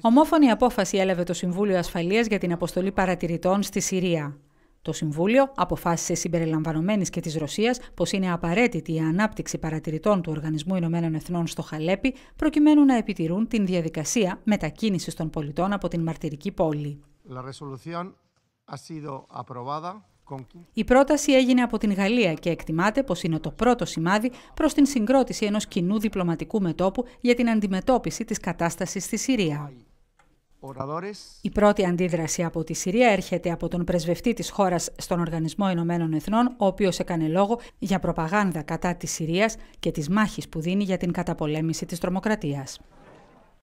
Ομόφωνη απόφαση έλαβε το Συμβούλιο Ασφαλείας για την αποστολή παρατηρητών στη Συρία. Το Συμβούλιο αποφάσισε συμπεριλαμβανομένης και της Ρωσίας πως είναι απαραίτητη η ανάπτυξη παρατηρητών του Οργανισμού Ηνωμένων Εθνών στο Χαλέπι, προκειμένου να επιτηρούν την διαδικασία μετακίνησης των πολιτών από την μαρτυρική πόλη. La resolución ha sido η πρόταση έγινε από την Γαλλία και εκτιμάται πως είναι το πρώτο σημάδι προς την συγκρότηση ενός κοινού διπλωματικού μετόπου για την αντιμετώπιση της κατάστασης στη Συρία. Η πρώτη αντίδραση από τη Συρία έρχεται από τον πρεσβευτή της χώρας στον Οργανισμό Ηνωμένων Εθνών, ο οποίος έκανε λόγο για προπαγάνδα κατά της Συρίας και της μάχης που δίνει για την καταπολέμηση της τρομοκρατίας.